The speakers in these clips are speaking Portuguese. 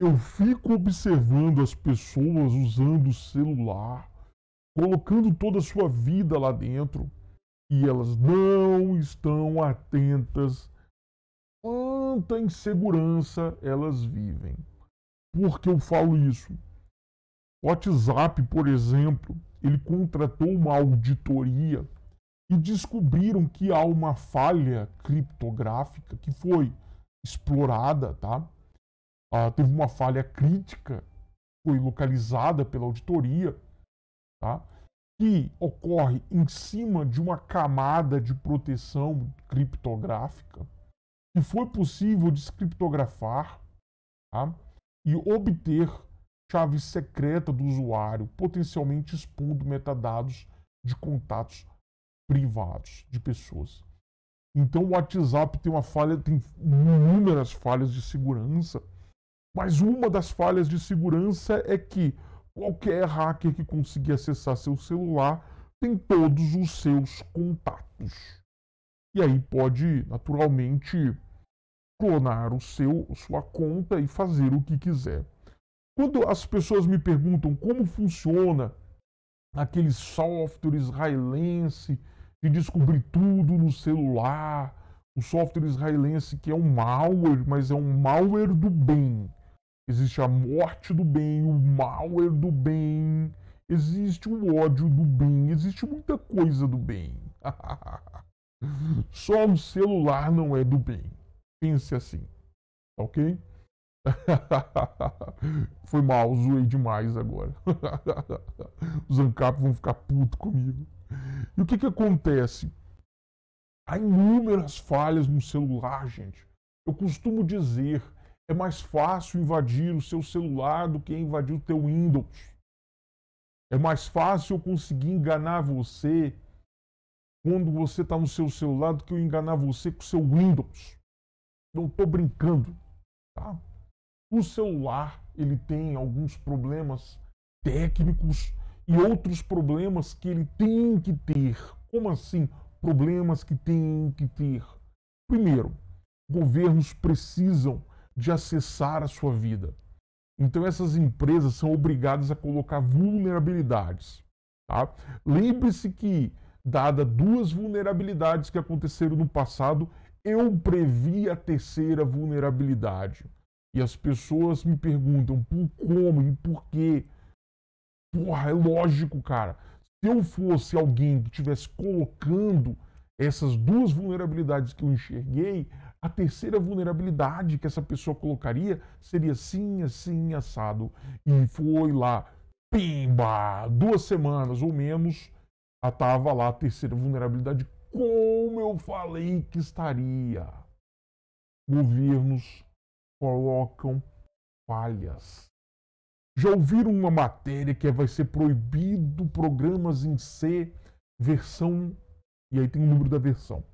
Eu fico observando as pessoas usando o celular, colocando toda a sua vida lá dentro, e elas não estão atentas quanta insegurança elas vivem. Por que eu falo isso? O WhatsApp, por exemplo, ele contratou uma auditoria e descobriram que há uma falha criptográfica que foi explorada, tá? Ah, teve uma falha crítica, foi localizada pela auditoria, tá? que ocorre em cima de uma camada de proteção criptográfica, que foi possível descriptografar tá? e obter chave secreta do usuário, potencialmente expondo metadados de contatos privados de pessoas. Então o WhatsApp tem uma falha, tem inúmeras falhas de segurança mas uma das falhas de segurança é que qualquer hacker que conseguir acessar seu celular tem todos os seus contatos. E aí pode, naturalmente, clonar o seu, sua conta e fazer o que quiser. Quando as pessoas me perguntam como funciona aquele software israelense de descobrir tudo no celular, o software israelense que é um malware, mas é um malware do bem. Existe a morte do bem, o mal é do bem, existe o ódio do bem, existe muita coisa do bem. Só um celular não é do bem. Pense assim, tá ok? Foi mal, zoei demais agora. Os ANCAP vão ficar puto comigo. E o que, que acontece? Há inúmeras falhas no celular, gente. Eu costumo dizer é mais fácil invadir o seu celular do que invadir o teu Windows. É mais fácil eu conseguir enganar você quando você está no seu celular do que eu enganar você com o seu Windows. Não estou brincando, tá? O celular ele tem alguns problemas técnicos e outros problemas que ele tem que ter. Como assim? Problemas que tem que ter. Primeiro, governos precisam de acessar a sua vida. Então essas empresas são obrigadas a colocar vulnerabilidades. Tá? Lembre-se que, dada duas vulnerabilidades que aconteceram no passado, eu previ a terceira vulnerabilidade. E as pessoas me perguntam por como e por quê. Porra, é lógico, cara. Se eu fosse alguém que estivesse colocando essas duas vulnerabilidades que eu enxerguei, a terceira vulnerabilidade que essa pessoa colocaria seria sim, assim, assado. E foi lá, pimba! Duas semanas ou menos, estava lá a terceira vulnerabilidade, como eu falei que estaria. Governos colocam falhas. Já ouviram uma matéria que vai ser proibido programas em C, versão, e aí tem o número da versão,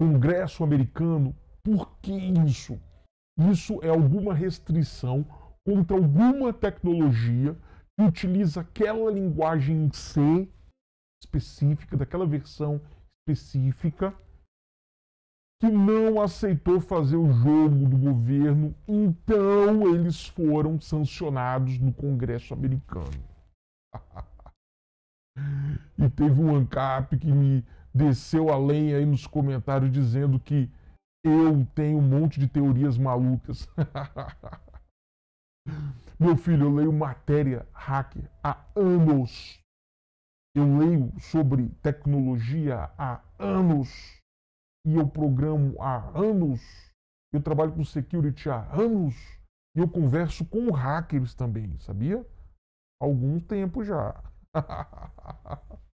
Congresso americano. Por que isso? Isso é alguma restrição contra alguma tecnologia que utiliza aquela linguagem em C específica, daquela versão específica, que não aceitou fazer o jogo do governo, então eles foram sancionados no Congresso americano. e teve um ANCAP que me desceu a lenha aí nos comentários dizendo que eu tenho um monte de teorias malucas. Meu filho, eu leio matéria hacker há anos. Eu leio sobre tecnologia há anos. E eu programo há anos. Eu trabalho com security há anos. E eu converso com hackers também, sabia? algum tempo já.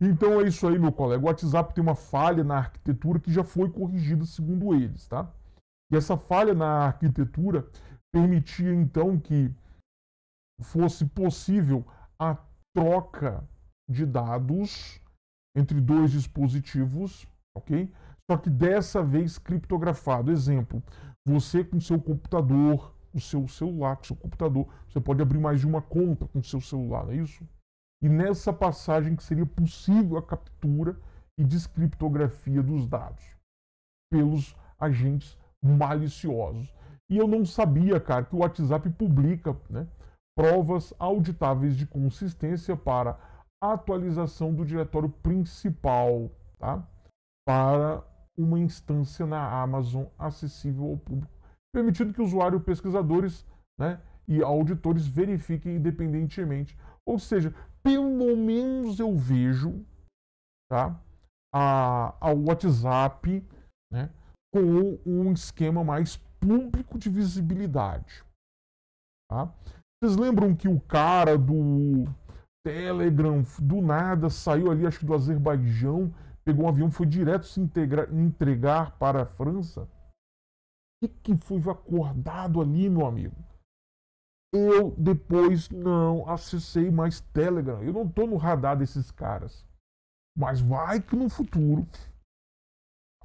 Então é isso aí, meu colega. O WhatsApp tem uma falha na arquitetura que já foi corrigida segundo eles, tá? E essa falha na arquitetura permitia então que fosse possível a troca de dados entre dois dispositivos, ok? Só que dessa vez criptografado. Exemplo, você com seu computador, o seu celular, com seu computador, você pode abrir mais de uma conta com seu celular, não é isso? e nessa passagem que seria possível a captura e descriptografia dos dados pelos agentes maliciosos. E eu não sabia, cara, que o WhatsApp publica né, provas auditáveis de consistência para atualização do diretório principal tá, para uma instância na Amazon acessível ao público, permitindo que usuário, pesquisadores né, e auditores verifiquem independentemente. Ou seja, pelo menos eu vejo tá, a, a WhatsApp né, com um esquema mais público de visibilidade. Tá? Vocês lembram que o cara do Telegram, do nada, saiu ali, acho que do Azerbaijão, pegou um avião, foi direto se integrar entregar para a França? O que, que foi acordado ali, meu amigo? eu depois não acessei mais Telegram. Eu não estou no radar desses caras. Mas vai que no futuro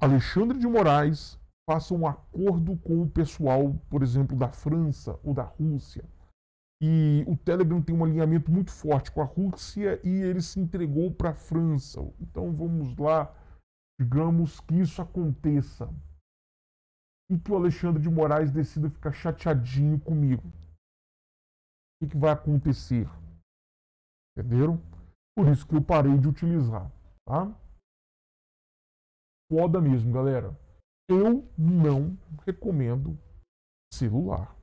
Alexandre de Moraes faça um acordo com o pessoal, por exemplo, da França ou da Rússia. E o Telegram tem um alinhamento muito forte com a Rússia e ele se entregou para a França. Então vamos lá, digamos que isso aconteça. E que o Alexandre de Moraes decida ficar chateadinho comigo. O que, vai acontecer? Entenderam? Por isso que eu parei de utilizar, tá? Foda mesmo, galera. Eu não recomendo celular.